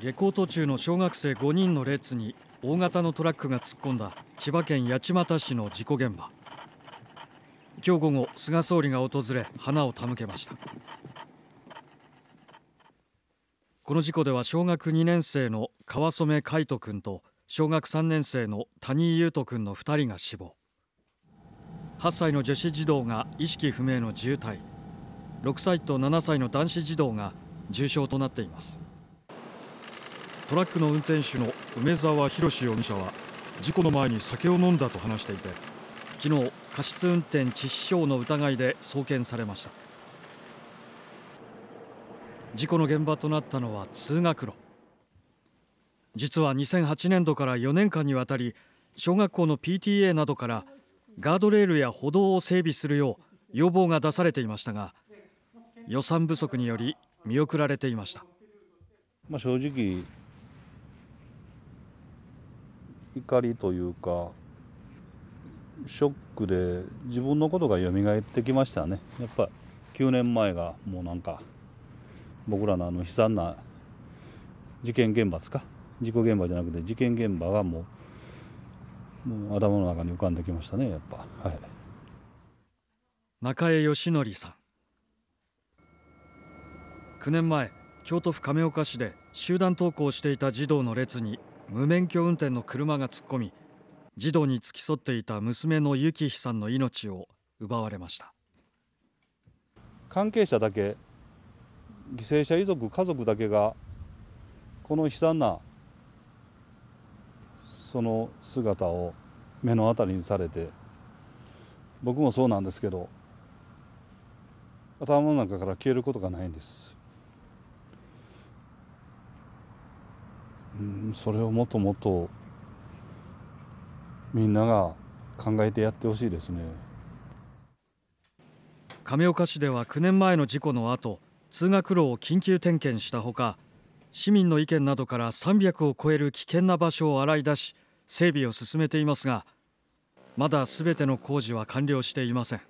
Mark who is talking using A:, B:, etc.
A: 下校途中の小学生5人の列に大型のトラックが突っ込んだ千葉県八街市の事故現場今日午後菅総理が訪れ花を手向けましたこの事故では小学2年生の川染海斗君と小学3年生の谷井優斗君の2人が死亡8歳の女子児童が意識不明の重体6歳と7歳の男子児童が重傷となっていますトラックの運転手の梅沢博容疑者は事故の前に酒を飲んだと話していて昨日過失運転致死傷の疑いで送検されました事故の現場となったのは通学路実は2008年度から4年間にわたり小学校の PTA などからガードレールや歩道を整備するよう要望が出されていましたが予算不足により見送られていました、まあ、正直
B: 怒りというかショックで自分のことが蘇ってきましたねやっぱ9年前がもうなんか僕らのあの悲惨な事件現場ですか事故現場じゃなくて事件現場がもうもう頭の中に浮かんできましたねやっぱはい
A: 中江義則さん9年前京都府亀岡市で集団登校していた児童の列に無免許運転の車が突っ込み児童に付き添っていた娘の幸陽さんの命を奪われました関係者だけ犠牲者遺族家族だけが
B: この悲惨なその姿を目の当たりにされて僕もそうなんですけど頭の中から消えることがないんです。それをもっともっとみんなが考えてやってほしいですね
A: 亀岡市では9年前の事故の後通学路を緊急点検したほか市民の意見などから300を超える危険な場所を洗い出し整備を進めていますがまだすべての工事は完了していません